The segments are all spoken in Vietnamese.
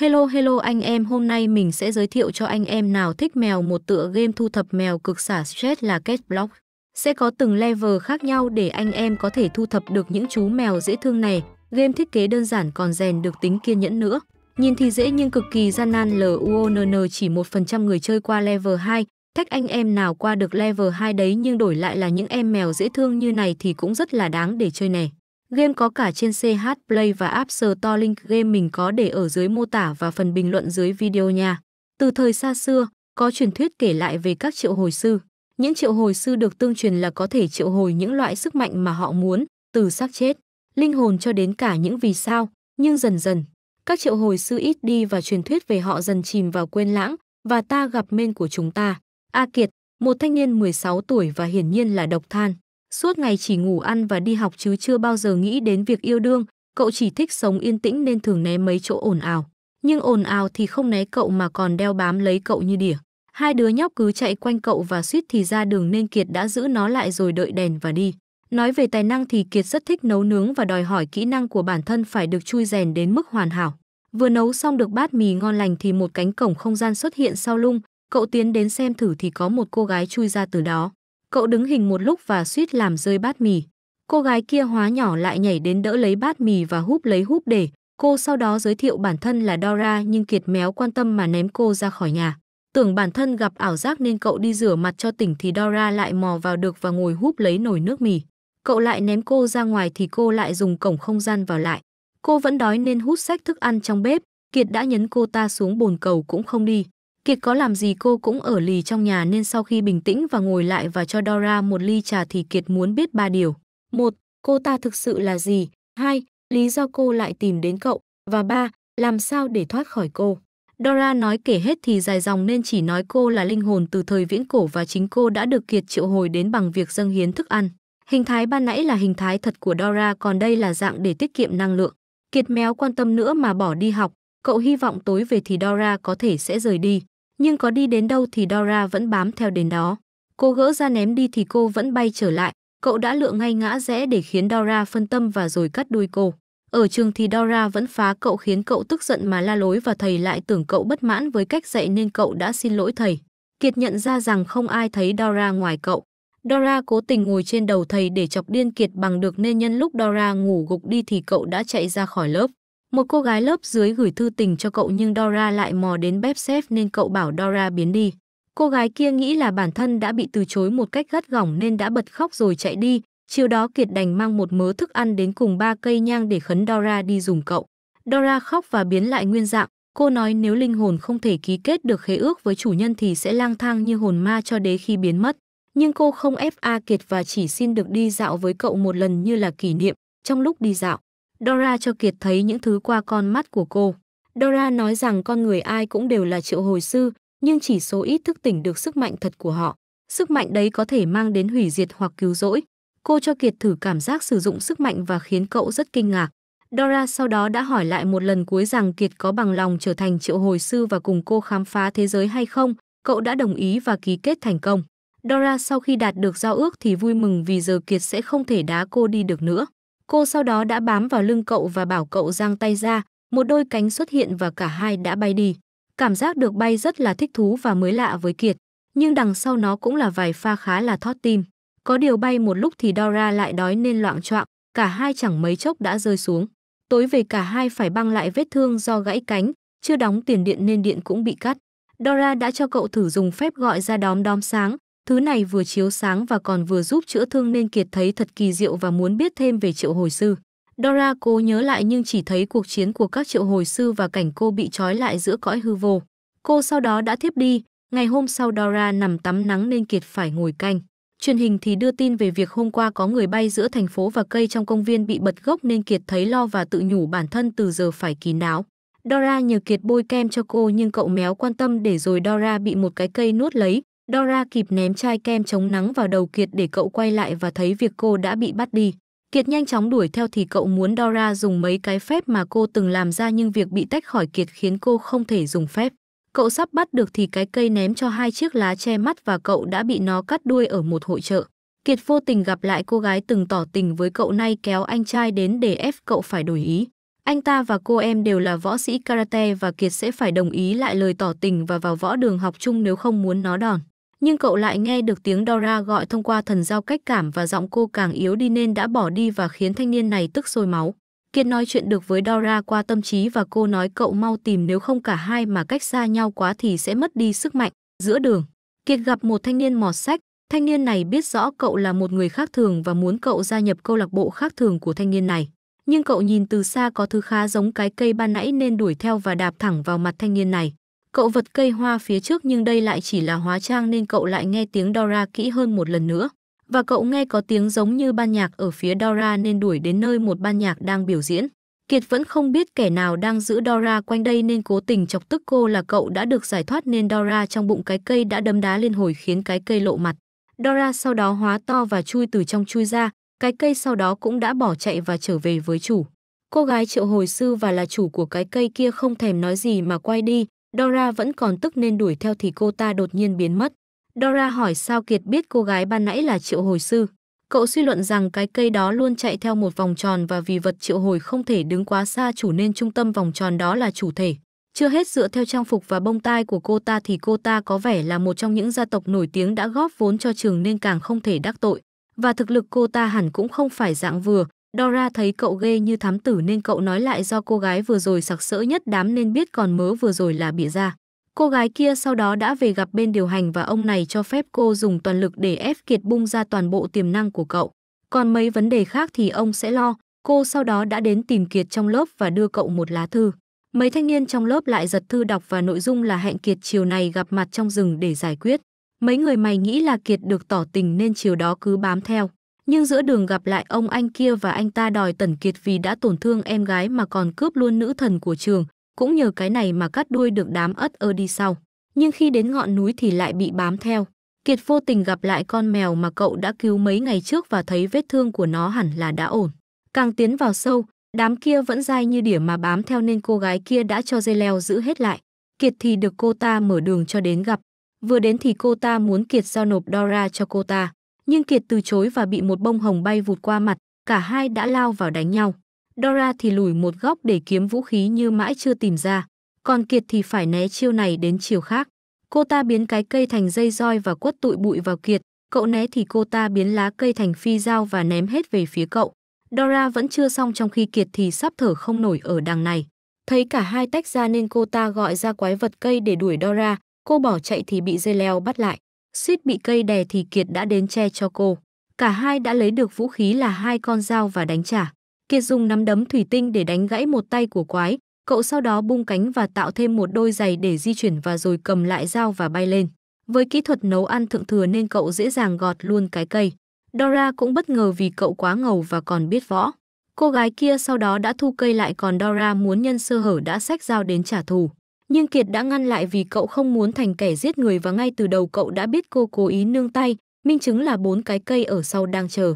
Hello hello anh em, hôm nay mình sẽ giới thiệu cho anh em nào thích mèo một tựa game thu thập mèo cực xả stress là Cat Block. Sẽ có từng level khác nhau để anh em có thể thu thập được những chú mèo dễ thương này. Game thiết kế đơn giản còn rèn được tính kiên nhẫn nữa. Nhìn thì dễ nhưng cực kỳ gian nan LUONN chỉ 1% người chơi qua level 2. Thách anh em nào qua được level 2 đấy nhưng đổi lại là những em mèo dễ thương như này thì cũng rất là đáng để chơi này. Game có cả trên CH Play và App Store link game mình có để ở dưới mô tả và phần bình luận dưới video nha. Từ thời xa xưa, có truyền thuyết kể lại về các triệu hồi sư. Những triệu hồi sư được tương truyền là có thể triệu hồi những loại sức mạnh mà họ muốn, từ xác chết, linh hồn cho đến cả những vì sao, nhưng dần dần, các triệu hồi sư ít đi và truyền thuyết về họ dần chìm vào quên lãng và ta gặp men của chúng ta. A Kiệt, một thanh niên 16 tuổi và hiển nhiên là độc than. Suốt ngày chỉ ngủ ăn và đi học chứ chưa bao giờ nghĩ đến việc yêu đương, cậu chỉ thích sống yên tĩnh nên thường né mấy chỗ ồn ào. Nhưng ồn ào thì không né cậu mà còn đeo bám lấy cậu như đỉa. Hai đứa nhóc cứ chạy quanh cậu và suýt thì ra đường nên Kiệt đã giữ nó lại rồi đợi đèn và đi. Nói về tài năng thì Kiệt rất thích nấu nướng và đòi hỏi kỹ năng của bản thân phải được chui rèn đến mức hoàn hảo. Vừa nấu xong được bát mì ngon lành thì một cánh cổng không gian xuất hiện sau lung, cậu tiến đến xem thử thì có một cô gái chui ra từ đó. Cậu đứng hình một lúc và suýt làm rơi bát mì. Cô gái kia hóa nhỏ lại nhảy đến đỡ lấy bát mì và húp lấy húp để. Cô sau đó giới thiệu bản thân là Dora nhưng kiệt méo quan tâm mà ném cô ra khỏi nhà. Tưởng bản thân gặp ảo giác nên cậu đi rửa mặt cho tỉnh thì Dora lại mò vào được và ngồi húp lấy nồi nước mì. Cậu lại ném cô ra ngoài thì cô lại dùng cổng không gian vào lại. Cô vẫn đói nên hút sách thức ăn trong bếp, Kiệt đã nhấn cô ta xuống bồn cầu cũng không đi. Kiệt có làm gì cô cũng ở lì trong nhà nên sau khi bình tĩnh và ngồi lại và cho Dora một ly trà thì Kiệt muốn biết ba điều. một Cô ta thực sự là gì? hai Lý do cô lại tìm đến cậu? Và ba Làm sao để thoát khỏi cô? Dora nói kể hết thì dài dòng nên chỉ nói cô là linh hồn từ thời viễn cổ và chính cô đã được Kiệt triệu hồi đến bằng việc dâng hiến thức ăn. Hình thái ban nãy là hình thái thật của Dora còn đây là dạng để tiết kiệm năng lượng. Kiệt méo quan tâm nữa mà bỏ đi học, cậu hy vọng tối về thì Dora có thể sẽ rời đi nhưng có đi đến đâu thì Dora vẫn bám theo đến đó. Cô gỡ ra ném đi thì cô vẫn bay trở lại, cậu đã lựa ngay ngã rẽ để khiến Dora phân tâm và rồi cắt đuôi cô. Ở trường thì Dora vẫn phá cậu khiến cậu tức giận mà la lối và thầy lại tưởng cậu bất mãn với cách dạy nên cậu đã xin lỗi thầy. Kiệt nhận ra rằng không ai thấy Dora ngoài cậu. Dora cố tình ngồi trên đầu thầy để chọc điên Kiệt bằng được nên nhân lúc Dora ngủ gục đi thì cậu đã chạy ra khỏi lớp. Một cô gái lớp dưới gửi thư tình cho cậu nhưng Dora lại mò đến bếp sếp nên cậu bảo Dora biến đi. Cô gái kia nghĩ là bản thân đã bị từ chối một cách gắt gỏng nên đã bật khóc rồi chạy đi. Chiều đó Kiệt đành mang một mớ thức ăn đến cùng ba cây nhang để khấn Dora đi dùng cậu. Dora khóc và biến lại nguyên dạng. Cô nói nếu linh hồn không thể ký kết được khế ước với chủ nhân thì sẽ lang thang như hồn ma cho đến khi biến mất. Nhưng cô không ép A Kiệt và chỉ xin được đi dạo với cậu một lần như là kỷ niệm. Trong lúc đi dạo, Dora cho Kiệt thấy những thứ qua con mắt của cô. Dora nói rằng con người ai cũng đều là triệu hồi sư, nhưng chỉ số ít thức tỉnh được sức mạnh thật của họ. Sức mạnh đấy có thể mang đến hủy diệt hoặc cứu rỗi. Cô cho Kiệt thử cảm giác sử dụng sức mạnh và khiến cậu rất kinh ngạc. Dora sau đó đã hỏi lại một lần cuối rằng Kiệt có bằng lòng trở thành triệu hồi sư và cùng cô khám phá thế giới hay không. Cậu đã đồng ý và ký kết thành công. Dora sau khi đạt được giao ước thì vui mừng vì giờ Kiệt sẽ không thể đá cô đi được nữa. Cô sau đó đã bám vào lưng cậu và bảo cậu giang tay ra, một đôi cánh xuất hiện và cả hai đã bay đi. Cảm giác được bay rất là thích thú và mới lạ với Kiệt, nhưng đằng sau nó cũng là vài pha khá là thót tim. Có điều bay một lúc thì Dora lại đói nên loạn choạng, cả hai chẳng mấy chốc đã rơi xuống. Tối về cả hai phải băng lại vết thương do gãy cánh, chưa đóng tiền điện nên điện cũng bị cắt. Dora đã cho cậu thử dùng phép gọi ra đóm đóm sáng, Thứ này vừa chiếu sáng và còn vừa giúp chữa thương nên Kiệt thấy thật kỳ diệu và muốn biết thêm về triệu hồi sư. Dora cố nhớ lại nhưng chỉ thấy cuộc chiến của các triệu hồi sư và cảnh cô bị trói lại giữa cõi hư vô. Cô sau đó đã thiếp đi, ngày hôm sau Dora nằm tắm nắng nên Kiệt phải ngồi canh. Truyền hình thì đưa tin về việc hôm qua có người bay giữa thành phố và cây trong công viên bị bật gốc nên Kiệt thấy lo và tự nhủ bản thân từ giờ phải kín đáo. Dora nhờ Kiệt bôi kem cho cô nhưng cậu méo quan tâm để rồi Dora bị một cái cây nuốt lấy. Dora kịp ném chai kem chống nắng vào đầu Kiệt để cậu quay lại và thấy việc cô đã bị bắt đi. Kiệt nhanh chóng đuổi theo thì cậu muốn Dora dùng mấy cái phép mà cô từng làm ra nhưng việc bị tách khỏi Kiệt khiến cô không thể dùng phép. Cậu sắp bắt được thì cái cây ném cho hai chiếc lá che mắt và cậu đã bị nó cắt đuôi ở một hội chợ. Kiệt vô tình gặp lại cô gái từng tỏ tình với cậu nay kéo anh trai đến để ép cậu phải đổi ý. Anh ta và cô em đều là võ sĩ karate và Kiệt sẽ phải đồng ý lại lời tỏ tình và vào võ đường học chung nếu không muốn nó đòn nhưng cậu lại nghe được tiếng Dora gọi thông qua thần giao cách cảm và giọng cô càng yếu đi nên đã bỏ đi và khiến thanh niên này tức sôi máu. Kiệt nói chuyện được với Dora qua tâm trí và cô nói cậu mau tìm nếu không cả hai mà cách xa nhau quá thì sẽ mất đi sức mạnh. Giữa đường, Kiệt gặp một thanh niên mọt sách. Thanh niên này biết rõ cậu là một người khác thường và muốn cậu gia nhập câu lạc bộ khác thường của thanh niên này. Nhưng cậu nhìn từ xa có thứ khá giống cái cây ban nãy nên đuổi theo và đạp thẳng vào mặt thanh niên này. Cậu vật cây hoa phía trước nhưng đây lại chỉ là hóa trang nên cậu lại nghe tiếng Dora kỹ hơn một lần nữa. Và cậu nghe có tiếng giống như ban nhạc ở phía Dora nên đuổi đến nơi một ban nhạc đang biểu diễn. Kiệt vẫn không biết kẻ nào đang giữ Dora quanh đây nên cố tình chọc tức cô là cậu đã được giải thoát nên Dora trong bụng cái cây đã đấm đá lên hồi khiến cái cây lộ mặt. Dora sau đó hóa to và chui từ trong chui ra, cái cây sau đó cũng đã bỏ chạy và trở về với chủ. Cô gái triệu hồi sư và là chủ của cái cây kia không thèm nói gì mà quay đi, Dora vẫn còn tức nên đuổi theo thì cô ta đột nhiên biến mất. Dora hỏi sao Kiệt biết cô gái ban nãy là triệu hồi sư. Cậu suy luận rằng cái cây đó luôn chạy theo một vòng tròn và vì vật triệu hồi không thể đứng quá xa chủ nên trung tâm vòng tròn đó là chủ thể. Chưa hết dựa theo trang phục và bông tai của cô ta thì cô ta có vẻ là một trong những gia tộc nổi tiếng đã góp vốn cho trường nên càng không thể đắc tội. Và thực lực cô ta hẳn cũng không phải dạng vừa, Dora thấy cậu ghê như thám tử nên cậu nói lại do cô gái vừa rồi sặc sỡ nhất đám nên biết còn mớ vừa rồi là bịa ra. Cô gái kia sau đó đã về gặp bên điều hành và ông này cho phép cô dùng toàn lực để ép Kiệt bung ra toàn bộ tiềm năng của cậu. Còn mấy vấn đề khác thì ông sẽ lo. Cô sau đó đã đến tìm Kiệt trong lớp và đưa cậu một lá thư. Mấy thanh niên trong lớp lại giật thư đọc và nội dung là hẹn Kiệt chiều này gặp mặt trong rừng để giải quyết. Mấy người mày nghĩ là Kiệt được tỏ tình nên chiều đó cứ bám theo nhưng giữa đường gặp lại ông anh kia và anh ta đòi Tần Kiệt vì đã tổn thương em gái mà còn cướp luôn nữ thần của trường, cũng nhờ cái này mà cắt đuôi được đám ất ơ đi sau. Nhưng khi đến ngọn núi thì lại bị bám theo. Kiệt vô tình gặp lại con mèo mà cậu đã cứu mấy ngày trước và thấy vết thương của nó hẳn là đã ổn. Càng tiến vào sâu, đám kia vẫn dai như đỉa mà bám theo nên cô gái kia đã cho dây leo giữ hết lại. Kiệt thì được cô ta mở đường cho đến gặp. Vừa đến thì cô ta muốn Kiệt giao nộp Dora cho cô ta nhưng Kiệt từ chối và bị một bông hồng bay vụt qua mặt, cả hai đã lao vào đánh nhau. Dora thì lùi một góc để kiếm vũ khí như mãi chưa tìm ra, còn Kiệt thì phải né chiêu này đến chiều khác. Cô ta biến cái cây thành dây roi và quất tụi bụi vào Kiệt, cậu né thì cô ta biến lá cây thành phi dao và ném hết về phía cậu. Dora vẫn chưa xong trong khi Kiệt thì sắp thở không nổi ở đằng này. Thấy cả hai tách ra nên cô ta gọi ra quái vật cây để đuổi Dora, cô bỏ chạy thì bị dây leo bắt lại suýt bị cây đè thì Kiệt đã đến che cho cô. Cả hai đã lấy được vũ khí là hai con dao và đánh trả. Kiệt dùng nắm đấm thủy tinh để đánh gãy một tay của quái, cậu sau đó bung cánh và tạo thêm một đôi giày để di chuyển và rồi cầm lại dao và bay lên. Với kỹ thuật nấu ăn thượng thừa nên cậu dễ dàng gọt luôn cái cây. Dora cũng bất ngờ vì cậu quá ngầu và còn biết võ. Cô gái kia sau đó đã thu cây lại còn Dora muốn nhân sơ hở đã xách dao đến trả thù nhưng Kiệt đã ngăn lại vì cậu không muốn thành kẻ giết người và ngay từ đầu cậu đã biết cô cố ý nương tay, minh chứng là bốn cái cây ở sau đang chờ.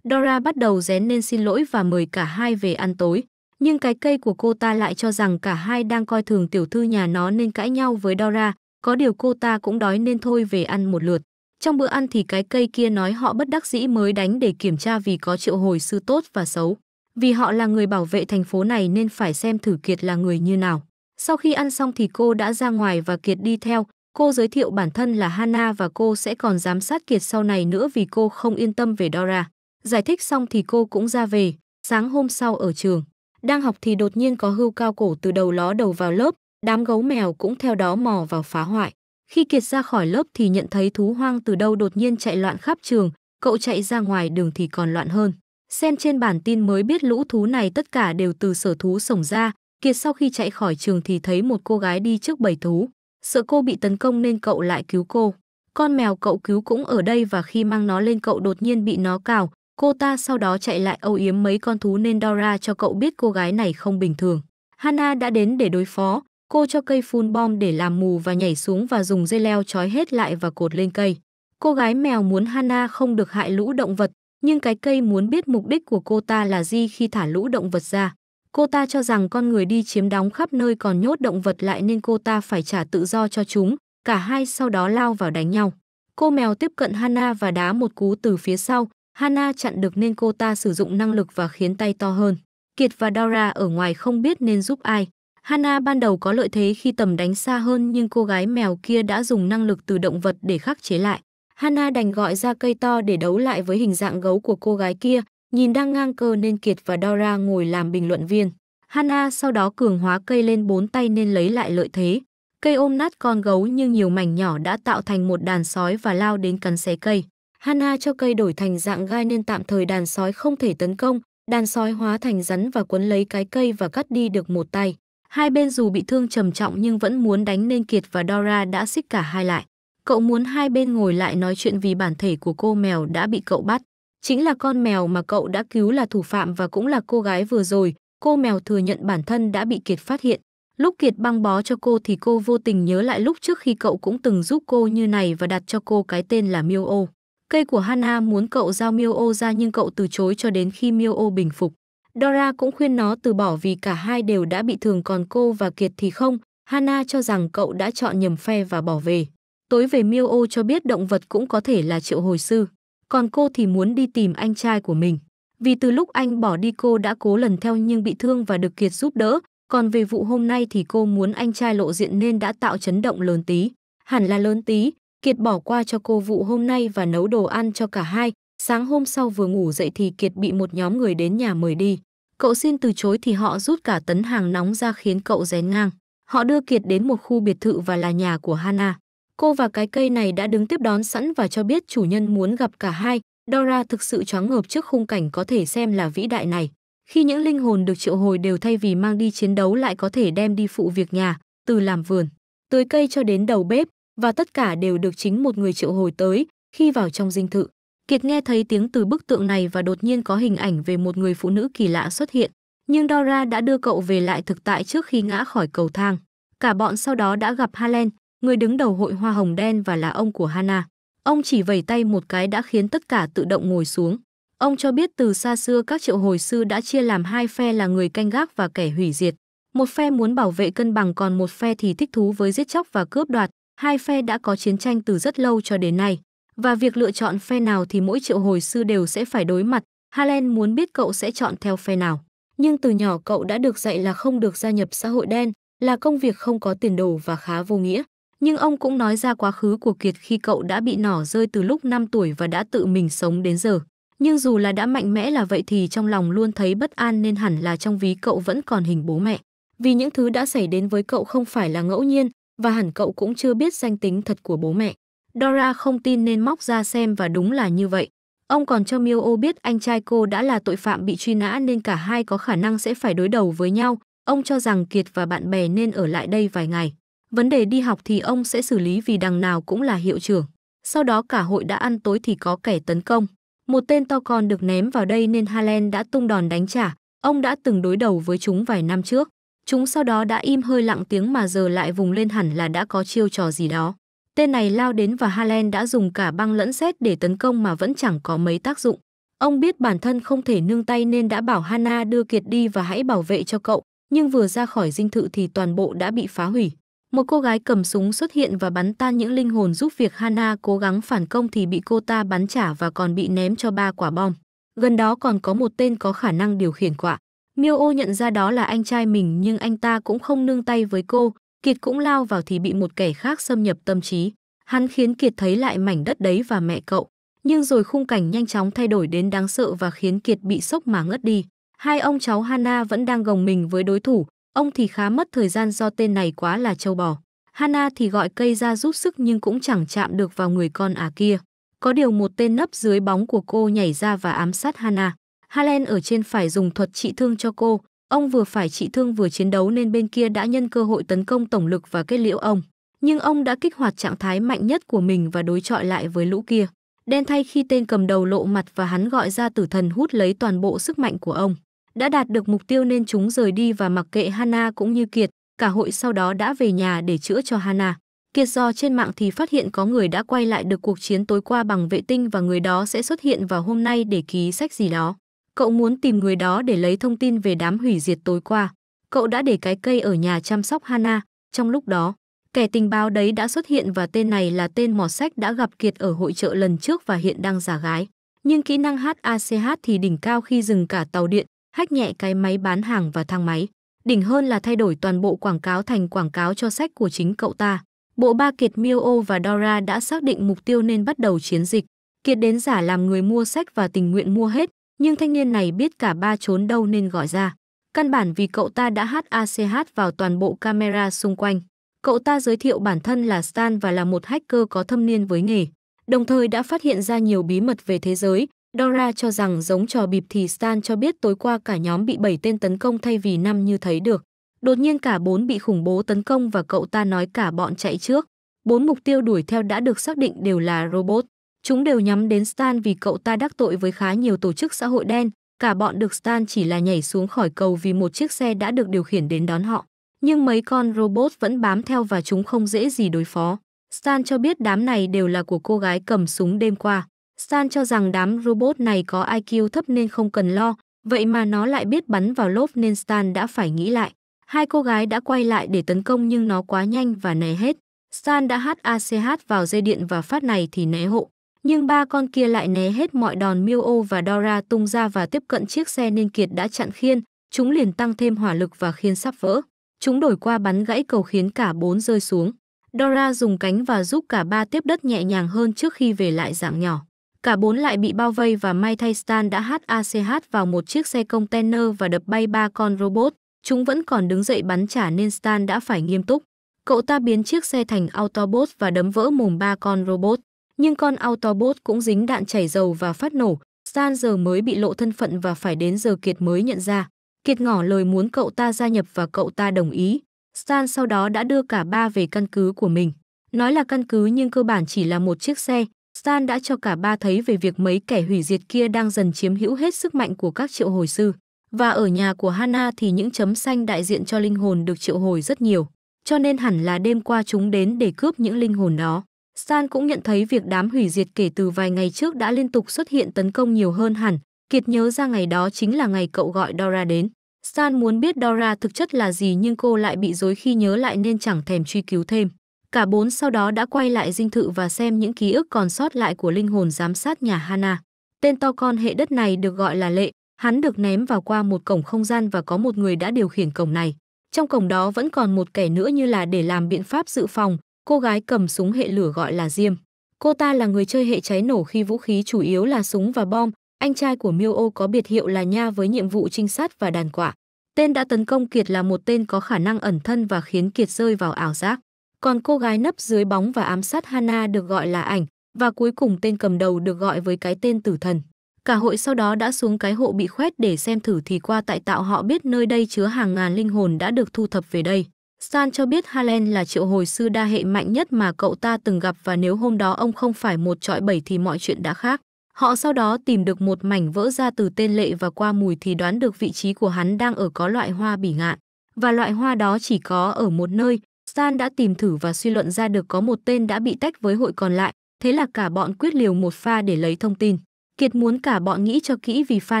Dora bắt đầu rén nên xin lỗi và mời cả hai về ăn tối. Nhưng cái cây của cô ta lại cho rằng cả hai đang coi thường tiểu thư nhà nó nên cãi nhau với Dora, có điều cô ta cũng đói nên thôi về ăn một lượt. Trong bữa ăn thì cái cây kia nói họ bất đắc dĩ mới đánh để kiểm tra vì có triệu hồi sư tốt và xấu. Vì họ là người bảo vệ thành phố này nên phải xem thử Kiệt là người như nào. Sau khi ăn xong thì cô đã ra ngoài và Kiệt đi theo. Cô giới thiệu bản thân là Hana và cô sẽ còn giám sát Kiệt sau này nữa vì cô không yên tâm về Dora. Giải thích xong thì cô cũng ra về. Sáng hôm sau ở trường, đang học thì đột nhiên có hưu cao cổ từ đầu ló đầu vào lớp, đám gấu mèo cũng theo đó mò vào phá hoại. Khi Kiệt ra khỏi lớp thì nhận thấy thú hoang từ đâu đột nhiên chạy loạn khắp trường, cậu chạy ra ngoài đường thì còn loạn hơn. Xem trên bản tin mới biết lũ thú này tất cả đều từ sở thú sổng ra, Kiệt sau khi chạy khỏi trường thì thấy một cô gái đi trước bầy thú. Sợ cô bị tấn công nên cậu lại cứu cô. Con mèo cậu cứu cũng ở đây và khi mang nó lên cậu đột nhiên bị nó cào. Cô ta sau đó chạy lại âu yếm mấy con thú nên Dora cho cậu biết cô gái này không bình thường. Hana đã đến để đối phó. Cô cho cây phun bom để làm mù và nhảy xuống và dùng dây leo trói hết lại và cột lên cây. Cô gái mèo muốn Hana không được hại lũ động vật, nhưng cái cây muốn biết mục đích của cô ta là gì khi thả lũ động vật ra. Cô ta cho rằng con người đi chiếm đóng khắp nơi còn nhốt động vật lại nên cô ta phải trả tự do cho chúng, cả hai sau đó lao vào đánh nhau. Cô mèo tiếp cận Hana và đá một cú từ phía sau, Hana chặn được nên cô ta sử dụng năng lực và khiến tay to hơn. Kiệt và Dora ở ngoài không biết nên giúp ai. Hana ban đầu có lợi thế khi tầm đánh xa hơn nhưng cô gái mèo kia đã dùng năng lực từ động vật để khắc chế lại. Hana đành gọi ra cây to để đấu lại với hình dạng gấu của cô gái kia, Nhìn đang ngang cơ nên Kiệt và Dora ngồi làm bình luận viên. Hana sau đó cường hóa cây lên bốn tay nên lấy lại lợi thế. Cây ôm nát con gấu nhưng nhiều mảnh nhỏ đã tạo thành một đàn sói và lao đến cắn xé cây. Hana cho cây đổi thành dạng gai nên tạm thời đàn sói không thể tấn công. Đàn sói hóa thành rắn và quấn lấy cái cây và cắt đi được một tay. Hai bên dù bị thương trầm trọng nhưng vẫn muốn đánh nên Kiệt và Dora đã xích cả hai lại. Cậu muốn hai bên ngồi lại nói chuyện vì bản thể của cô mèo đã bị cậu bắt. Chính là con mèo mà cậu đã cứu là thủ phạm và cũng là cô gái vừa rồi. Cô mèo thừa nhận bản thân đã bị Kiệt phát hiện. Lúc Kiệt băng bó cho cô thì cô vô tình nhớ lại lúc trước khi cậu cũng từng giúp cô như này và đặt cho cô cái tên là Miêu Ô. Cây của Hanna muốn cậu giao Miêu Ô ra nhưng cậu từ chối cho đến khi Miêu Ô bình phục. Dora cũng khuyên nó từ bỏ vì cả hai đều đã bị thương còn cô và Kiệt thì không. Hanna cho rằng cậu đã chọn nhầm phe và bỏ về. Tối về Miêu Ô cho biết động vật cũng có thể là triệu hồi sư còn cô thì muốn đi tìm anh trai của mình. Vì từ lúc anh bỏ đi cô đã cố lần theo nhưng bị thương và được Kiệt giúp đỡ, còn về vụ hôm nay thì cô muốn anh trai lộ diện nên đã tạo chấn động lớn tí. Hẳn là lớn tí, Kiệt bỏ qua cho cô vụ hôm nay và nấu đồ ăn cho cả hai. Sáng hôm sau vừa ngủ dậy thì Kiệt bị một nhóm người đến nhà mời đi. Cậu xin từ chối thì họ rút cả tấn hàng nóng ra khiến cậu rén ngang. Họ đưa Kiệt đến một khu biệt thự và là nhà của Hana. Cô và cái cây này đã đứng tiếp đón sẵn và cho biết chủ nhân muốn gặp cả hai. Dora thực sự choáng ngợp trước khung cảnh có thể xem là vĩ đại này. Khi những linh hồn được triệu hồi đều thay vì mang đi chiến đấu lại có thể đem đi phụ việc nhà, từ làm vườn, tưới cây cho đến đầu bếp, và tất cả đều được chính một người triệu hồi tới khi vào trong dinh thự. Kiệt nghe thấy tiếng từ bức tượng này và đột nhiên có hình ảnh về một người phụ nữ kỳ lạ xuất hiện. Nhưng Dora đã đưa cậu về lại thực tại trước khi ngã khỏi cầu thang. Cả bọn sau đó đã gặp Halen, người đứng đầu hội hoa hồng đen và là ông của Hana. Ông chỉ vẩy tay một cái đã khiến tất cả tự động ngồi xuống. Ông cho biết từ xa xưa các triệu hồi sư đã chia làm hai phe là người canh gác và kẻ hủy diệt. Một phe muốn bảo vệ cân bằng còn một phe thì thích thú với giết chóc và cướp đoạt. Hai phe đã có chiến tranh từ rất lâu cho đến nay. Và việc lựa chọn phe nào thì mỗi triệu hồi sư đều sẽ phải đối mặt. Halen muốn biết cậu sẽ chọn theo phe nào. Nhưng từ nhỏ cậu đã được dạy là không được gia nhập xã hội đen, là công việc không có tiền đồ và khá vô nghĩa nhưng ông cũng nói ra quá khứ của Kiệt khi cậu đã bị nỏ rơi từ lúc 5 tuổi và đã tự mình sống đến giờ. Nhưng dù là đã mạnh mẽ là vậy thì trong lòng luôn thấy bất an nên hẳn là trong ví cậu vẫn còn hình bố mẹ. Vì những thứ đã xảy đến với cậu không phải là ngẫu nhiên và hẳn cậu cũng chưa biết danh tính thật của bố mẹ. Dora không tin nên móc ra xem và đúng là như vậy. Ông còn cho Miêu biết anh trai cô đã là tội phạm bị truy nã nên cả hai có khả năng sẽ phải đối đầu với nhau. Ông cho rằng Kiệt và bạn bè nên ở lại đây vài ngày. Vấn đề đi học thì ông sẽ xử lý vì đằng nào cũng là hiệu trưởng. Sau đó cả hội đã ăn tối thì có kẻ tấn công. Một tên to con được ném vào đây nên halen đã tung đòn đánh trả. Ông đã từng đối đầu với chúng vài năm trước. Chúng sau đó đã im hơi lặng tiếng mà giờ lại vùng lên hẳn là đã có chiêu trò gì đó. Tên này lao đến và halen đã dùng cả băng lẫn xét để tấn công mà vẫn chẳng có mấy tác dụng. Ông biết bản thân không thể nương tay nên đã bảo Hana đưa Kiệt đi và hãy bảo vệ cho cậu, nhưng vừa ra khỏi dinh thự thì toàn bộ đã bị phá hủy. Một cô gái cầm súng xuất hiện và bắn tan những linh hồn giúp việc Hana cố gắng phản công thì bị cô ta bắn trả và còn bị ném cho ba quả bom. Gần đó còn có một tên có khả năng điều khiển quạ. Miêu ô nhận ra đó là anh trai mình nhưng anh ta cũng không nương tay với cô. Kiệt cũng lao vào thì bị một kẻ khác xâm nhập tâm trí. Hắn khiến Kiệt thấy lại mảnh đất đấy và mẹ cậu. Nhưng rồi khung cảnh nhanh chóng thay đổi đến đáng sợ và khiến Kiệt bị sốc mà ngất đi. Hai ông cháu Hana vẫn đang gồng mình với đối thủ, Ông thì khá mất thời gian do tên này quá là châu bò. Hana thì gọi cây ra giúp sức nhưng cũng chẳng chạm được vào người con à kia. Có điều một tên nấp dưới bóng của cô nhảy ra và ám sát Hana. Halen ở trên phải dùng thuật trị thương cho cô. Ông vừa phải trị thương vừa chiến đấu nên bên kia đã nhân cơ hội tấn công tổng lực và kết liễu ông. Nhưng ông đã kích hoạt trạng thái mạnh nhất của mình và đối chọi lại với lũ kia. Đen thay khi tên cầm đầu lộ mặt và hắn gọi ra tử thần hút lấy toàn bộ sức mạnh của ông. Đã đạt được mục tiêu nên chúng rời đi và mặc kệ Hana cũng như Kiệt, cả hội sau đó đã về nhà để chữa cho Hana. Kiệt do trên mạng thì phát hiện có người đã quay lại được cuộc chiến tối qua bằng vệ tinh và người đó sẽ xuất hiện vào hôm nay để ký sách gì đó. Cậu muốn tìm người đó để lấy thông tin về đám hủy diệt tối qua. Cậu đã để cái cây ở nhà chăm sóc Hana. Trong lúc đó, kẻ tình báo đấy đã xuất hiện và tên này là tên mỏ sách đã gặp Kiệt ở hội trợ lần trước và hiện đang giả gái. Nhưng kỹ năng HACH thì đỉnh cao khi dừng cả tàu điện, hách nhẹ cái máy bán hàng và thang máy. Đỉnh hơn là thay đổi toàn bộ quảng cáo thành quảng cáo cho sách của chính cậu ta. Bộ ba Kiệt Miêu và Dora đã xác định mục tiêu nên bắt đầu chiến dịch. Kiệt đến giả làm người mua sách và tình nguyện mua hết, nhưng thanh niên này biết cả ba trốn đâu nên gọi ra. Căn bản vì cậu ta đã hát ACH vào toàn bộ camera xung quanh. Cậu ta giới thiệu bản thân là Stan và là một hacker có thâm niên với nghề, đồng thời đã phát hiện ra nhiều bí mật về thế giới, Dora cho rằng giống trò bịp thì Stan cho biết tối qua cả nhóm bị 7 tên tấn công thay vì năm như thấy được. Đột nhiên cả bốn bị khủng bố tấn công và cậu ta nói cả bọn chạy trước. Bốn mục tiêu đuổi theo đã được xác định đều là robot. Chúng đều nhắm đến Stan vì cậu ta đắc tội với khá nhiều tổ chức xã hội đen. Cả bọn được Stan chỉ là nhảy xuống khỏi cầu vì một chiếc xe đã được điều khiển đến đón họ. Nhưng mấy con robot vẫn bám theo và chúng không dễ gì đối phó. Stan cho biết đám này đều là của cô gái cầm súng đêm qua. Stan cho rằng đám robot này có IQ thấp nên không cần lo, vậy mà nó lại biết bắn vào lốp nên Stan đã phải nghĩ lại. Hai cô gái đã quay lại để tấn công nhưng nó quá nhanh và né hết. Stan đã hát ACH vào dây điện và phát này thì né hộ. Nhưng ba con kia lại né hết mọi đòn Miêu o và Dora tung ra và tiếp cận chiếc xe nên Kiệt đã chặn khiên. Chúng liền tăng thêm hỏa lực và khiên sắp vỡ. Chúng đổi qua bắn gãy cầu khiến cả bốn rơi xuống. Dora dùng cánh và giúp cả ba tiếp đất nhẹ nhàng hơn trước khi về lại dạng nhỏ. Cả bốn lại bị bao vây và may thay Stan đã hát ACH vào một chiếc xe container và đập bay ba con robot. Chúng vẫn còn đứng dậy bắn trả nên Stan đã phải nghiêm túc. Cậu ta biến chiếc xe thành Autobot và đấm vỡ mồm ba con robot. Nhưng con Autobot cũng dính đạn chảy dầu và phát nổ. Stan giờ mới bị lộ thân phận và phải đến giờ Kiệt mới nhận ra. Kiệt ngỏ lời muốn cậu ta gia nhập và cậu ta đồng ý. Stan sau đó đã đưa cả ba về căn cứ của mình. Nói là căn cứ nhưng cơ bản chỉ là một chiếc xe, Stan đã cho cả ba thấy về việc mấy kẻ hủy diệt kia đang dần chiếm hữu hết sức mạnh của các triệu hồi sư. Và ở nhà của Hana thì những chấm xanh đại diện cho linh hồn được triệu hồi rất nhiều, cho nên hẳn là đêm qua chúng đến để cướp những linh hồn đó. Stan cũng nhận thấy việc đám hủy diệt kể từ vài ngày trước đã liên tục xuất hiện tấn công nhiều hơn hẳn. Kiệt nhớ ra ngày đó chính là ngày cậu gọi Dora đến. Stan muốn biết Dora thực chất là gì nhưng cô lại bị dối khi nhớ lại nên chẳng thèm truy cứu thêm. Cả bốn sau đó đã quay lại dinh thự và xem những ký ức còn sót lại của linh hồn giám sát nhà Hana. Tên to con hệ đất này được gọi là lệ, hắn được ném vào qua một cổng không gian và có một người đã điều khiển cổng này. Trong cổng đó vẫn còn một kẻ nữa như là để làm biện pháp dự phòng, cô gái cầm súng hệ lửa gọi là Diêm. Cô ta là người chơi hệ cháy nổ khi vũ khí chủ yếu là súng và bom, anh trai của Miêu Ô có biệt hiệu là Nha với nhiệm vụ trinh sát và đàn quả. Tên đã tấn công Kiệt là một tên có khả năng ẩn thân và khiến Kiệt rơi vào ảo giác còn cô gái nấp dưới bóng và ám sát Hana được gọi là ảnh, và cuối cùng tên cầm đầu được gọi với cái tên tử thần. Cả hội sau đó đã xuống cái hộ bị khoét để xem thử thì qua tại tạo họ biết nơi đây chứa hàng ngàn linh hồn đã được thu thập về đây. San cho biết Halen là triệu hồi sư đa hệ mạnh nhất mà cậu ta từng gặp và nếu hôm đó ông không phải một trọi bảy thì mọi chuyện đã khác. Họ sau đó tìm được một mảnh vỡ ra từ tên lệ và qua mùi thì đoán được vị trí của hắn đang ở có loại hoa bỉ ngạn. Và loại hoa đó chỉ có ở một nơi, Stan đã tìm thử và suy luận ra được có một tên đã bị tách với hội còn lại, thế là cả bọn quyết liều một pha để lấy thông tin. Kiệt muốn cả bọn nghĩ cho kỹ vì pha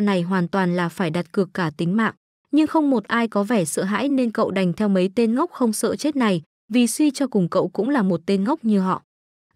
này hoàn toàn là phải đặt cược cả tính mạng. Nhưng không một ai có vẻ sợ hãi nên cậu đành theo mấy tên ngốc không sợ chết này, vì suy cho cùng cậu cũng là một tên ngốc như họ.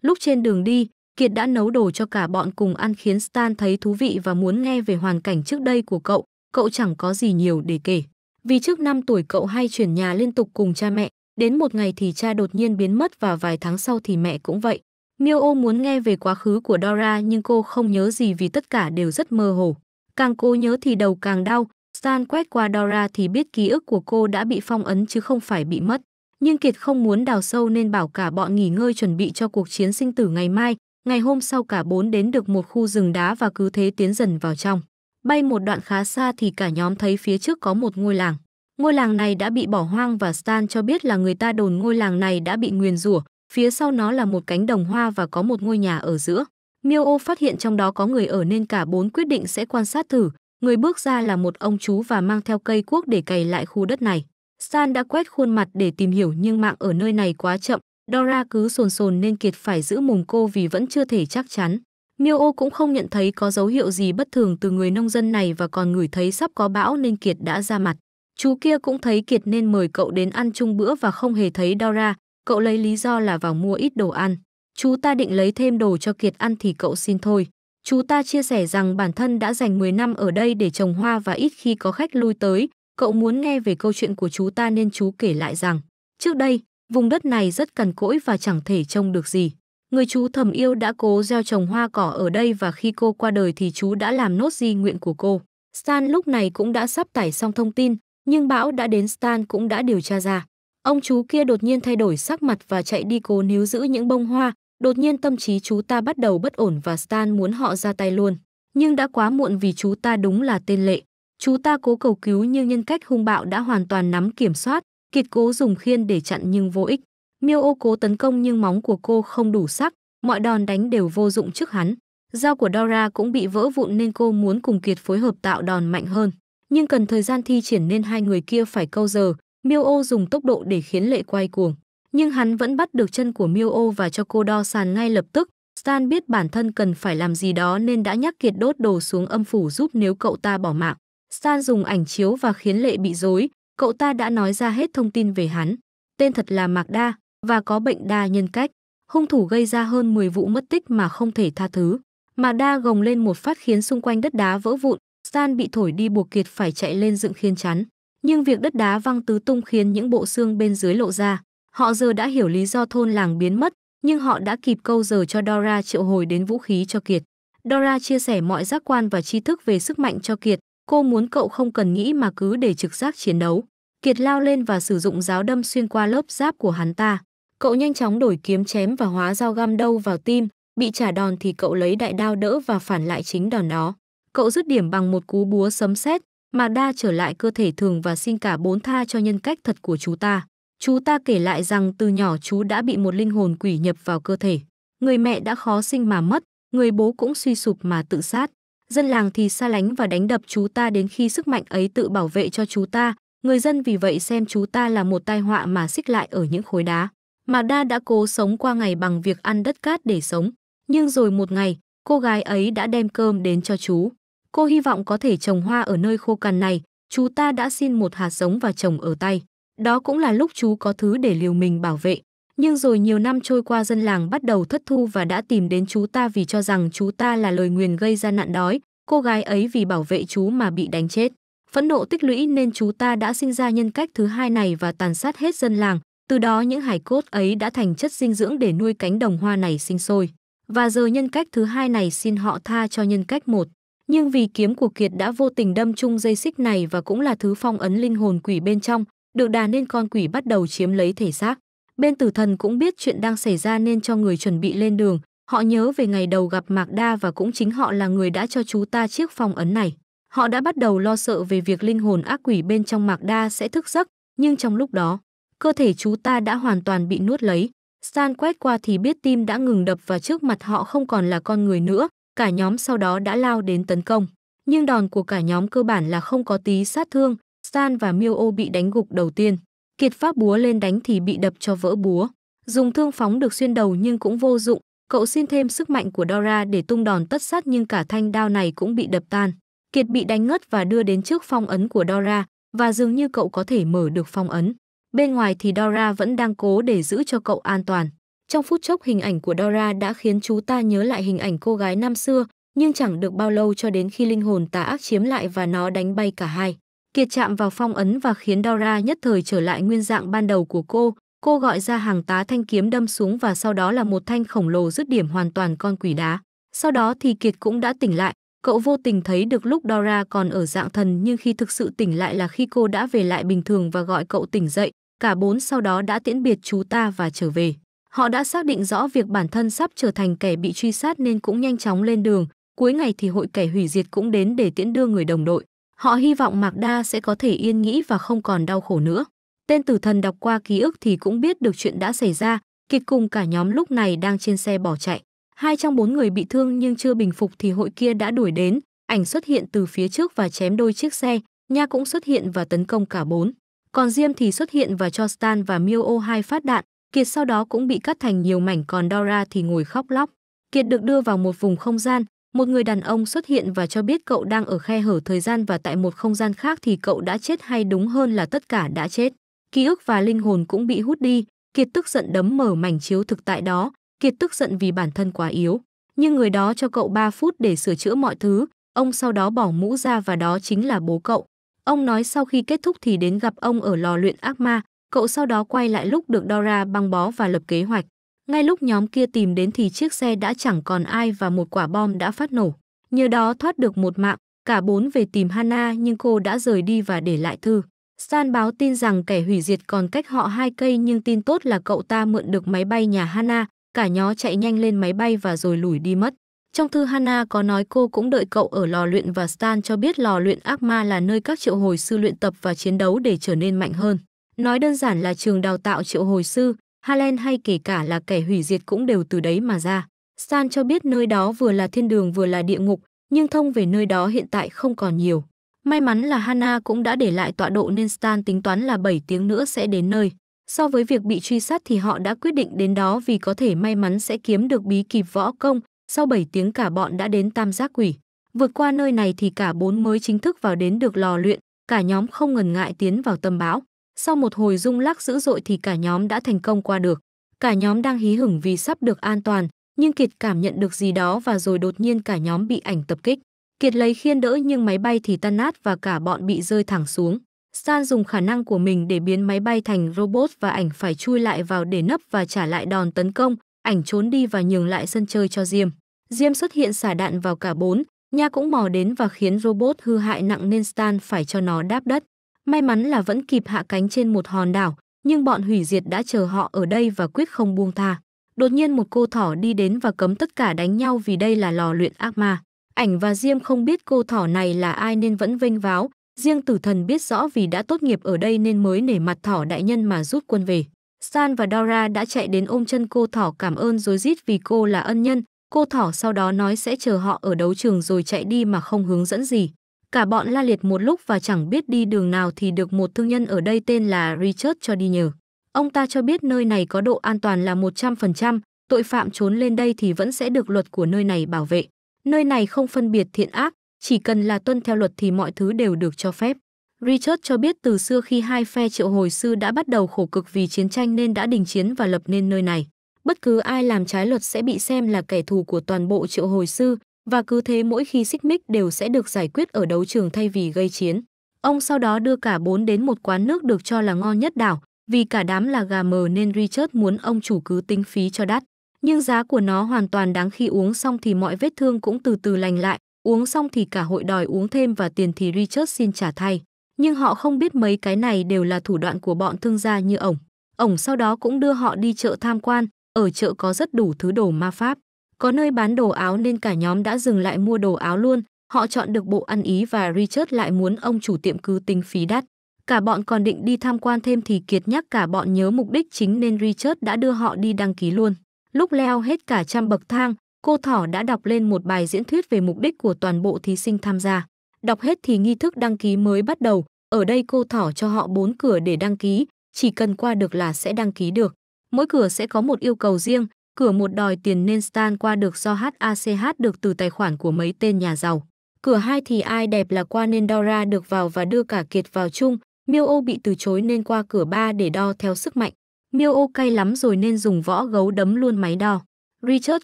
Lúc trên đường đi, Kiệt đã nấu đồ cho cả bọn cùng ăn khiến Stan thấy thú vị và muốn nghe về hoàn cảnh trước đây của cậu, cậu chẳng có gì nhiều để kể. Vì trước 5 tuổi cậu hay chuyển nhà liên tục cùng cha mẹ, Đến một ngày thì cha đột nhiên biến mất và vài tháng sau thì mẹ cũng vậy. Miêu ô muốn nghe về quá khứ của Dora nhưng cô không nhớ gì vì tất cả đều rất mơ hồ. Càng cố nhớ thì đầu càng đau, San quét qua Dora thì biết ký ức của cô đã bị phong ấn chứ không phải bị mất. Nhưng Kiệt không muốn đào sâu nên bảo cả bọn nghỉ ngơi chuẩn bị cho cuộc chiến sinh tử ngày mai. Ngày hôm sau cả bốn đến được một khu rừng đá và cứ thế tiến dần vào trong. Bay một đoạn khá xa thì cả nhóm thấy phía trước có một ngôi làng. Ngôi làng này đã bị bỏ hoang và Stan cho biết là người ta đồn ngôi làng này đã bị nguyền rủa, phía sau nó là một cánh đồng hoa và có một ngôi nhà ở giữa. Miêu ô phát hiện trong đó có người ở nên cả bốn quyết định sẽ quan sát thử. Người bước ra là một ông chú và mang theo cây cuốc để cày lại khu đất này. Stan đã quét khuôn mặt để tìm hiểu nhưng mạng ở nơi này quá chậm. Dora cứ sồn sồn nên Kiệt phải giữ mồm cô vì vẫn chưa thể chắc chắn. Miêu ô cũng không nhận thấy có dấu hiệu gì bất thường từ người nông dân này và còn ngửi thấy sắp có bão nên Kiệt đã ra mặt. Chú kia cũng thấy kiệt nên mời cậu đến ăn chung bữa và không hề thấy Dora, cậu lấy lý do là vào mua ít đồ ăn. Chú ta định lấy thêm đồ cho Kiệt ăn thì cậu xin thôi. Chú ta chia sẻ rằng bản thân đã dành 10 năm ở đây để trồng hoa và ít khi có khách lui tới. Cậu muốn nghe về câu chuyện của chú ta nên chú kể lại rằng Trước đây, vùng đất này rất cằn cỗi và chẳng thể trông được gì. Người chú thầm yêu đã cố gieo trồng hoa cỏ ở đây và khi cô qua đời thì chú đã làm nốt di nguyện của cô. Stan lúc này cũng đã sắp tải xong thông tin, nhưng bão đã đến Stan cũng đã điều tra ra. Ông chú kia đột nhiên thay đổi sắc mặt và chạy đi cố níu giữ những bông hoa, đột nhiên tâm trí chú ta bắt đầu bất ổn và Stan muốn họ ra tay luôn. Nhưng đã quá muộn vì chú ta đúng là tên lệ. Chú ta cố cầu cứu nhưng nhân cách hung bạo đã hoàn toàn nắm kiểm soát, kiệt cố dùng khiên để chặn nhưng vô ích. Miêu ô cố tấn công nhưng móng của cô không đủ sắc, mọi đòn đánh đều vô dụng trước hắn. Dao của Dora cũng bị vỡ vụn nên cô muốn cùng Kiệt phối hợp tạo đòn mạnh hơn nhưng cần thời gian thi triển nên hai người kia phải câu giờ. Miêu ô dùng tốc độ để khiến lệ quay cuồng. Nhưng hắn vẫn bắt được chân của Miêu ô và cho cô đo sàn ngay lập tức. Stan biết bản thân cần phải làm gì đó nên đã nhắc Kiệt đốt đồ xuống âm phủ giúp nếu cậu ta bỏ mạng. Stan dùng ảnh chiếu và khiến lệ bị dối. Cậu ta đã nói ra hết thông tin về hắn. Tên thật là Mạc Đa và có bệnh đa nhân cách. Hung thủ gây ra hơn 10 vụ mất tích mà không thể tha thứ. Mạc Đa gồng lên một phát khiến xung quanh đất đá vỡ vụn, San bị thổi đi buộc kiệt phải chạy lên dựng khiên chắn. Nhưng việc đất đá văng tứ tung khiến những bộ xương bên dưới lộ ra. Họ giờ đã hiểu lý do thôn làng biến mất, nhưng họ đã kịp câu giờ cho Dora triệu hồi đến vũ khí cho Kiệt. Dora chia sẻ mọi giác quan và tri thức về sức mạnh cho Kiệt. Cô muốn cậu không cần nghĩ mà cứ để trực giác chiến đấu. Kiệt lao lên và sử dụng giáo đâm xuyên qua lớp giáp của hắn ta. Cậu nhanh chóng đổi kiếm chém và hóa dao găm đâu vào tim, bị trả đòn thì cậu lấy đại đao đỡ và phản lại chính đòn đó cậu dứt điểm bằng một cú búa sấm sét mà đa trở lại cơ thể thường và xin cả bốn tha cho nhân cách thật của chú ta. Chú ta kể lại rằng từ nhỏ chú đã bị một linh hồn quỷ nhập vào cơ thể. Người mẹ đã khó sinh mà mất, người bố cũng suy sụp mà tự sát. Dân làng thì xa lánh và đánh đập chú ta đến khi sức mạnh ấy tự bảo vệ cho chú ta. Người dân vì vậy xem chú ta là một tai họa mà xích lại ở những khối đá. Mà Đa đã cố sống qua ngày bằng việc ăn đất cát để sống. Nhưng rồi một ngày, cô gái ấy đã đem cơm đến cho chú. Cô hy vọng có thể trồng hoa ở nơi khô cằn này, chú ta đã xin một hạt giống và trồng ở tay. Đó cũng là lúc chú có thứ để liều mình bảo vệ. Nhưng rồi nhiều năm trôi qua dân làng bắt đầu thất thu và đã tìm đến chú ta vì cho rằng chú ta là lời nguyền gây ra nạn đói. Cô gái ấy vì bảo vệ chú mà bị đánh chết. Phẫn nộ tích lũy nên chú ta đã sinh ra nhân cách thứ hai này và tàn sát hết dân làng. Từ đó những hải cốt ấy đã thành chất dinh dưỡng để nuôi cánh đồng hoa này sinh sôi. Và giờ nhân cách thứ hai này xin họ tha cho nhân cách một nhưng vì kiếm của Kiệt đã vô tình đâm chung dây xích này và cũng là thứ phong ấn linh hồn quỷ bên trong, được đà nên con quỷ bắt đầu chiếm lấy thể xác. Bên tử thần cũng biết chuyện đang xảy ra nên cho người chuẩn bị lên đường, họ nhớ về ngày đầu gặp Mạc Đa và cũng chính họ là người đã cho chú ta chiếc phong ấn này. Họ đã bắt đầu lo sợ về việc linh hồn ác quỷ bên trong Mạc Đa sẽ thức giấc, nhưng trong lúc đó, cơ thể chú ta đã hoàn toàn bị nuốt lấy. san quét qua thì biết tim đã ngừng đập và trước mặt họ không còn là con người nữa, cả nhóm sau đó đã lao đến tấn công. Nhưng đòn của cả nhóm cơ bản là không có tí sát thương, San và Miêu Ô bị đánh gục đầu tiên. Kiệt pháp búa lên đánh thì bị đập cho vỡ búa. Dùng thương phóng được xuyên đầu nhưng cũng vô dụng, cậu xin thêm sức mạnh của Dora để tung đòn tất sát nhưng cả thanh đao này cũng bị đập tan. Kiệt bị đánh ngất và đưa đến trước phong ấn của Dora và dường như cậu có thể mở được phong ấn. Bên ngoài thì Dora vẫn đang cố để giữ cho cậu an toàn. Trong phút chốc hình ảnh của Dora đã khiến chú ta nhớ lại hình ảnh cô gái năm xưa, nhưng chẳng được bao lâu cho đến khi linh hồn tà ác chiếm lại và nó đánh bay cả hai. Kiệt chạm vào phong ấn và khiến Dora nhất thời trở lại nguyên dạng ban đầu của cô. Cô gọi ra hàng tá thanh kiếm đâm xuống và sau đó là một thanh khổng lồ dứt điểm hoàn toàn con quỷ đá. Sau đó thì Kiệt cũng đã tỉnh lại. Cậu vô tình thấy được lúc Dora còn ở dạng thần nhưng khi thực sự tỉnh lại là khi cô đã về lại bình thường và gọi cậu tỉnh dậy. Cả bốn sau đó đã tiễn biệt chú ta và trở về. Họ đã xác định rõ việc bản thân sắp trở thành kẻ bị truy sát nên cũng nhanh chóng lên đường. Cuối ngày thì hội kẻ hủy diệt cũng đến để tiễn đưa người đồng đội. Họ hy vọng Mạc Đa sẽ có thể yên nghĩ và không còn đau khổ nữa. Tên tử thần đọc qua ký ức thì cũng biết được chuyện đã xảy ra. Kiệt cùng cả nhóm lúc này đang trên xe bỏ chạy. Hai trong bốn người bị thương nhưng chưa bình phục thì hội kia đã đuổi đến. Ảnh xuất hiện từ phía trước và chém đôi chiếc xe. Nha cũng xuất hiện và tấn công cả bốn. Còn Diêm thì xuất hiện và cho Stan và Miêu Ô hai phát đạn. Kiệt sau đó cũng bị cắt thành nhiều mảnh còn Dora thì ngồi khóc lóc. Kiệt được đưa vào một vùng không gian, một người đàn ông xuất hiện và cho biết cậu đang ở khe hở thời gian và tại một không gian khác thì cậu đã chết hay đúng hơn là tất cả đã chết. Ký ức và linh hồn cũng bị hút đi, Kiệt tức giận đấm mở mảnh chiếu thực tại đó, Kiệt tức giận vì bản thân quá yếu. Nhưng người đó cho cậu 3 phút để sửa chữa mọi thứ, ông sau đó bỏ mũ ra và đó chính là bố cậu. Ông nói sau khi kết thúc thì đến gặp ông ở lò luyện ác ma, Cậu sau đó quay lại lúc được Dora băng bó và lập kế hoạch. Ngay lúc nhóm kia tìm đến thì chiếc xe đã chẳng còn ai và một quả bom đã phát nổ. Nhờ đó thoát được một mạng, cả bốn về tìm Hana nhưng cô đã rời đi và để lại thư. Stan báo tin rằng kẻ hủy diệt còn cách họ hai cây nhưng tin tốt là cậu ta mượn được máy bay nhà Hana, cả nhó chạy nhanh lên máy bay và rồi lủi đi mất. Trong thư Hana có nói cô cũng đợi cậu ở lò luyện và Stan cho biết lò luyện ác ma là nơi các triệu hồi sư luyện tập và chiến đấu để trở nên mạnh hơn. Nói đơn giản là trường đào tạo triệu hồi sư, Halen hay kể cả là kẻ hủy diệt cũng đều từ đấy mà ra. Stan cho biết nơi đó vừa là thiên đường vừa là địa ngục, nhưng thông về nơi đó hiện tại không còn nhiều. May mắn là Hana cũng đã để lại tọa độ nên Stan tính toán là 7 tiếng nữa sẽ đến nơi. So với việc bị truy sát thì họ đã quyết định đến đó vì có thể may mắn sẽ kiếm được bí kịp võ công. Sau 7 tiếng cả bọn đã đến tam giác quỷ. Vượt qua nơi này thì cả bốn mới chính thức vào đến được lò luyện, cả nhóm không ngần ngại tiến vào tâm báo. Sau một hồi rung lắc dữ dội thì cả nhóm đã thành công qua được. Cả nhóm đang hí hửng vì sắp được an toàn, nhưng Kiệt cảm nhận được gì đó và rồi đột nhiên cả nhóm bị ảnh tập kích. Kiệt lấy khiên đỡ nhưng máy bay thì tan nát và cả bọn bị rơi thẳng xuống. Stan dùng khả năng của mình để biến máy bay thành robot và ảnh phải chui lại vào để nấp và trả lại đòn tấn công. Ảnh trốn đi và nhường lại sân chơi cho Diêm. Diêm xuất hiện xả đạn vào cả bốn, Nha cũng mò đến và khiến robot hư hại nặng nên Stan phải cho nó đáp đất. May mắn là vẫn kịp hạ cánh trên một hòn đảo, nhưng bọn hủy diệt đã chờ họ ở đây và quyết không buông tha. Đột nhiên một cô thỏ đi đến và cấm tất cả đánh nhau vì đây là lò luyện ác ma. Ảnh và Diêm không biết cô thỏ này là ai nên vẫn vênh váo, riêng tử thần biết rõ vì đã tốt nghiệp ở đây nên mới nể mặt thỏ đại nhân mà rút quân về. San và Dora đã chạy đến ôm chân cô thỏ cảm ơn rối rít vì cô là ân nhân. Cô thỏ sau đó nói sẽ chờ họ ở đấu trường rồi chạy đi mà không hướng dẫn gì. Cả bọn la liệt một lúc và chẳng biết đi đường nào thì được một thương nhân ở đây tên là Richard cho đi nhờ. Ông ta cho biết nơi này có độ an toàn là 100%, tội phạm trốn lên đây thì vẫn sẽ được luật của nơi này bảo vệ. Nơi này không phân biệt thiện ác, chỉ cần là tuân theo luật thì mọi thứ đều được cho phép. Richard cho biết từ xưa khi hai phe triệu hồi sư đã bắt đầu khổ cực vì chiến tranh nên đã đình chiến và lập nên nơi này. Bất cứ ai làm trái luật sẽ bị xem là kẻ thù của toàn bộ triệu hồi sư, và cứ thế mỗi khi xích mích đều sẽ được giải quyết ở đấu trường thay vì gây chiến. Ông sau đó đưa cả bốn đến một quán nước được cho là ngon nhất đảo, vì cả đám là gà mờ nên Richard muốn ông chủ cứ tính phí cho đắt. Nhưng giá của nó hoàn toàn đáng khi uống xong thì mọi vết thương cũng từ từ lành lại, uống xong thì cả hội đòi uống thêm và tiền thì Richard xin trả thay. Nhưng họ không biết mấy cái này đều là thủ đoạn của bọn thương gia như ổng. Ổng sau đó cũng đưa họ đi chợ tham quan, ở chợ có rất đủ thứ đồ ma pháp. Có nơi bán đồ áo nên cả nhóm đã dừng lại mua đồ áo luôn, họ chọn được bộ ăn ý và Richard lại muốn ông chủ tiệm cứ tính phí đắt. Cả bọn còn định đi tham quan thêm thì Kiệt nhắc cả bọn nhớ mục đích chính nên Richard đã đưa họ đi đăng ký luôn. Lúc leo hết cả trăm bậc thang, cô Thỏ đã đọc lên một bài diễn thuyết về mục đích của toàn bộ thí sinh tham gia. Đọc hết thì nghi thức đăng ký mới bắt đầu, ở đây cô Thỏ cho họ bốn cửa để đăng ký, chỉ cần qua được là sẽ đăng ký được. Mỗi cửa sẽ có một yêu cầu riêng, cửa một đòi tiền nên Stan qua được do HACH được từ tài khoản của mấy tên nhà giàu. Cửa hai thì ai đẹp là qua nên Dora được vào và đưa cả Kiệt vào chung. Miêu Âu bị từ chối nên qua cửa ba để đo theo sức mạnh. Miêu Âu cay lắm rồi nên dùng võ gấu đấm luôn máy đo. Richard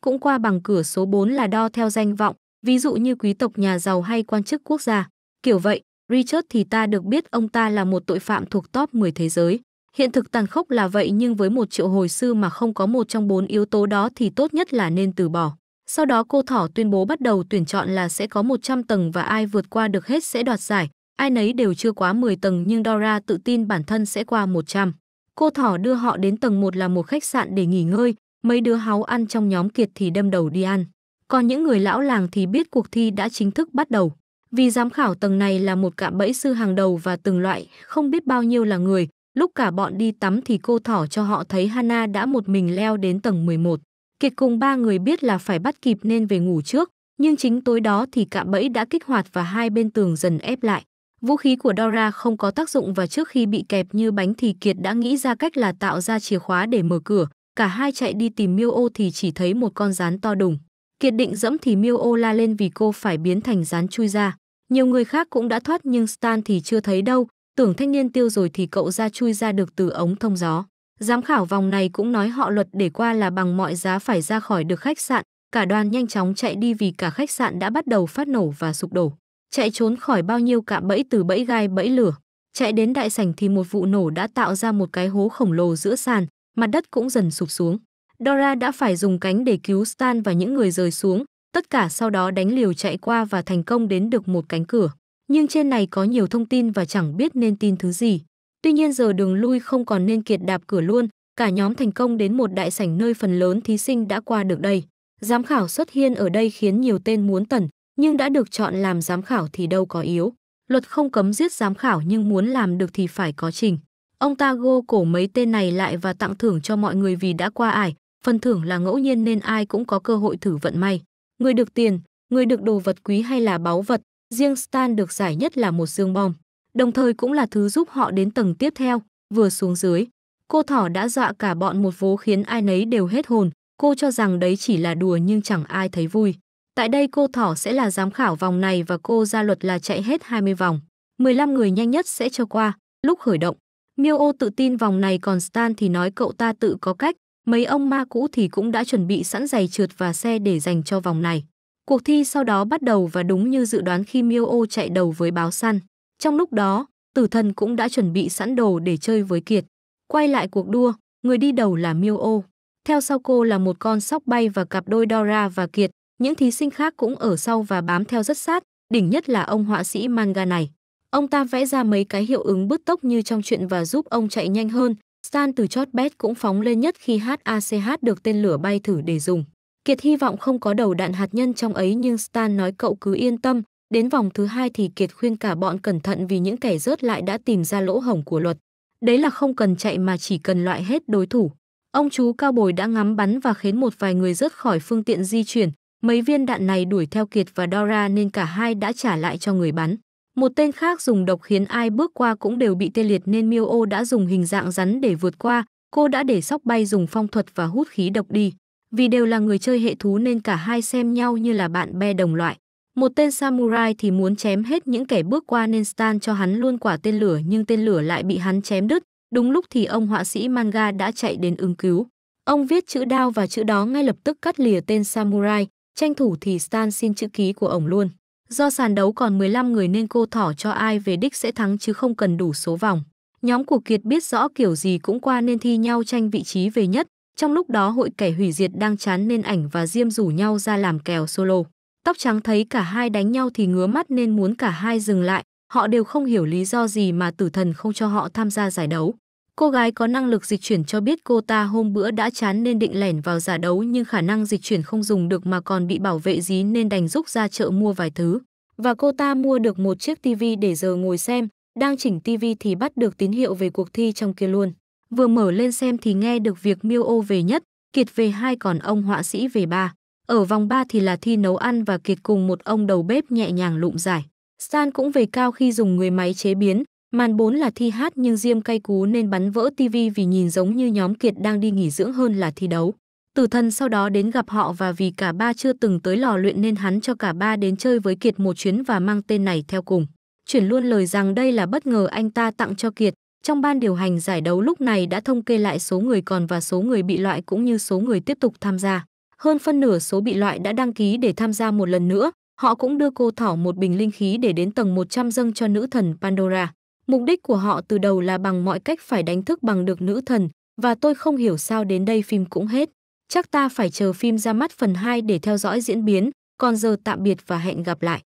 cũng qua bằng cửa số 4 là đo theo danh vọng, ví dụ như quý tộc nhà giàu hay quan chức quốc gia. Kiểu vậy, Richard thì ta được biết ông ta là một tội phạm thuộc top 10 thế giới. Hiện thực tàn khốc là vậy nhưng với một triệu hồi sư mà không có một trong bốn yếu tố đó thì tốt nhất là nên từ bỏ. Sau đó cô thỏ tuyên bố bắt đầu tuyển chọn là sẽ có 100 tầng và ai vượt qua được hết sẽ đoạt giải. Ai nấy đều chưa quá 10 tầng nhưng Dora tự tin bản thân sẽ qua 100. Cô thỏ đưa họ đến tầng 1 là một khách sạn để nghỉ ngơi, mấy đứa háu ăn trong nhóm kiệt thì đâm đầu đi ăn. Còn những người lão làng thì biết cuộc thi đã chính thức bắt đầu. Vì giám khảo tầng này là một cạm bẫy sư hàng đầu và từng loại, không biết bao nhiêu là người, Lúc cả bọn đi tắm thì cô thỏ cho họ thấy Hana đã một mình leo đến tầng 11. Kiệt cùng ba người biết là phải bắt kịp nên về ngủ trước, nhưng chính tối đó thì cạm bẫy đã kích hoạt và hai bên tường dần ép lại. Vũ khí của Dora không có tác dụng và trước khi bị kẹp như bánh thì Kiệt đã nghĩ ra cách là tạo ra chìa khóa để mở cửa. Cả hai chạy đi tìm Miêu Ô thì chỉ thấy một con rán to đùng. Kiệt định dẫm thì Miêu Ô la lên vì cô phải biến thành rán chui ra. Nhiều người khác cũng đã thoát nhưng Stan thì chưa thấy đâu, tưởng thanh niên tiêu rồi thì cậu ra chui ra được từ ống thông gió. Giám khảo vòng này cũng nói họ luật để qua là bằng mọi giá phải ra khỏi được khách sạn, cả đoàn nhanh chóng chạy đi vì cả khách sạn đã bắt đầu phát nổ và sụp đổ. Chạy trốn khỏi bao nhiêu cạm bẫy từ bẫy gai bẫy lửa. Chạy đến đại sảnh thì một vụ nổ đã tạo ra một cái hố khổng lồ giữa sàn, mặt đất cũng dần sụp xuống. Dora đã phải dùng cánh để cứu Stan và những người rời xuống, tất cả sau đó đánh liều chạy qua và thành công đến được một cánh cửa nhưng trên này có nhiều thông tin và chẳng biết nên tin thứ gì. Tuy nhiên giờ đường lui không còn nên kiệt đạp cửa luôn, cả nhóm thành công đến một đại sảnh nơi phần lớn thí sinh đã qua được đây. Giám khảo xuất hiện ở đây khiến nhiều tên muốn tẩn, nhưng đã được chọn làm giám khảo thì đâu có yếu. Luật không cấm giết giám khảo nhưng muốn làm được thì phải có trình. Ông ta gô cổ mấy tên này lại và tặng thưởng cho mọi người vì đã qua ải. Phần thưởng là ngẫu nhiên nên ai cũng có cơ hội thử vận may. Người được tiền, người được đồ vật quý hay là báu vật, riêng Stan được giải nhất là một dương bom, đồng thời cũng là thứ giúp họ đến tầng tiếp theo, vừa xuống dưới. Cô thỏ đã dọa cả bọn một vố khiến ai nấy đều hết hồn, cô cho rằng đấy chỉ là đùa nhưng chẳng ai thấy vui. Tại đây cô thỏ sẽ là giám khảo vòng này và cô ra luật là chạy hết 20 vòng. 15 người nhanh nhất sẽ cho qua, lúc khởi động. Miêu ô tự tin vòng này còn Stan thì nói cậu ta tự có cách, mấy ông ma cũ thì cũng đã chuẩn bị sẵn giày trượt và xe để dành cho vòng này. Cuộc thi sau đó bắt đầu và đúng như dự đoán khi Miêu Ô chạy đầu với báo săn. Trong lúc đó, tử thần cũng đã chuẩn bị sẵn đồ để chơi với Kiệt. Quay lại cuộc đua, người đi đầu là Miêu Ô. Theo sau cô là một con sóc bay và cặp đôi Dora và Kiệt. Những thí sinh khác cũng ở sau và bám theo rất sát, đỉnh nhất là ông họa sĩ manga này. Ông ta vẽ ra mấy cái hiệu ứng bứt tốc như trong chuyện và giúp ông chạy nhanh hơn. Stan từ chót bét cũng phóng lên nhất khi HACH được tên lửa bay thử để dùng. Kiệt hy vọng không có đầu đạn hạt nhân trong ấy nhưng Stan nói cậu cứ yên tâm, đến vòng thứ hai thì Kiệt khuyên cả bọn cẩn thận vì những kẻ rớt lại đã tìm ra lỗ hổng của luật. Đấy là không cần chạy mà chỉ cần loại hết đối thủ. Ông chú Cao Bồi đã ngắm bắn và khiến một vài người rớt khỏi phương tiện di chuyển. Mấy viên đạn này đuổi theo Kiệt và Dora nên cả hai đã trả lại cho người bắn. Một tên khác dùng độc khiến ai bước qua cũng đều bị tê liệt nên Miêu Ô đã dùng hình dạng rắn để vượt qua. Cô đã để sóc bay dùng phong thuật và hút khí độc đi. Vì đều là người chơi hệ thú nên cả hai xem nhau như là bạn bè đồng loại. Một tên samurai thì muốn chém hết những kẻ bước qua nên Stan cho hắn luôn quả tên lửa nhưng tên lửa lại bị hắn chém đứt. Đúng lúc thì ông họa sĩ manga đã chạy đến ứng cứu. Ông viết chữ đao và chữ đó ngay lập tức cắt lìa tên samurai, tranh thủ thì Stan xin chữ ký của ông luôn. Do sàn đấu còn 15 người nên cô thỏ cho ai về đích sẽ thắng chứ không cần đủ số vòng. Nhóm của Kiệt biết rõ kiểu gì cũng qua nên thi nhau tranh vị trí về nhất, trong lúc đó hội kẻ hủy diệt đang chán nên ảnh và Diêm rủ nhau ra làm kèo solo. Tóc trắng thấy cả hai đánh nhau thì ngứa mắt nên muốn cả hai dừng lại. Họ đều không hiểu lý do gì mà tử thần không cho họ tham gia giải đấu. Cô gái có năng lực dịch chuyển cho biết cô ta hôm bữa đã chán nên định lẻn vào giả đấu nhưng khả năng dịch chuyển không dùng được mà còn bị bảo vệ dí nên đành rút ra chợ mua vài thứ. Và cô ta mua được một chiếc tivi để giờ ngồi xem, đang chỉnh tivi thì bắt được tín hiệu về cuộc thi trong kia luôn vừa mở lên xem thì nghe được việc miêu ô về nhất, kiệt về hai còn ông họa sĩ về ba. Ở vòng ba thì là thi nấu ăn và kiệt cùng một ông đầu bếp nhẹ nhàng lụm giải. San cũng về cao khi dùng người máy chế biến, màn bốn là thi hát nhưng diêm cay cú nên bắn vỡ tivi vì nhìn giống như nhóm kiệt đang đi nghỉ dưỡng hơn là thi đấu. Tử thần sau đó đến gặp họ và vì cả ba chưa từng tới lò luyện nên hắn cho cả ba đến chơi với Kiệt một chuyến và mang tên này theo cùng. Chuyển luôn lời rằng đây là bất ngờ anh ta tặng cho Kiệt, trong ban điều hành giải đấu lúc này đã thông kê lại số người còn và số người bị loại cũng như số người tiếp tục tham gia. Hơn phân nửa số bị loại đã đăng ký để tham gia một lần nữa. Họ cũng đưa cô Thỏ một bình linh khí để đến tầng 100 dâng cho nữ thần Pandora. Mục đích của họ từ đầu là bằng mọi cách phải đánh thức bằng được nữ thần và tôi không hiểu sao đến đây phim cũng hết. Chắc ta phải chờ phim ra mắt phần 2 để theo dõi diễn biến, còn giờ tạm biệt và hẹn gặp lại.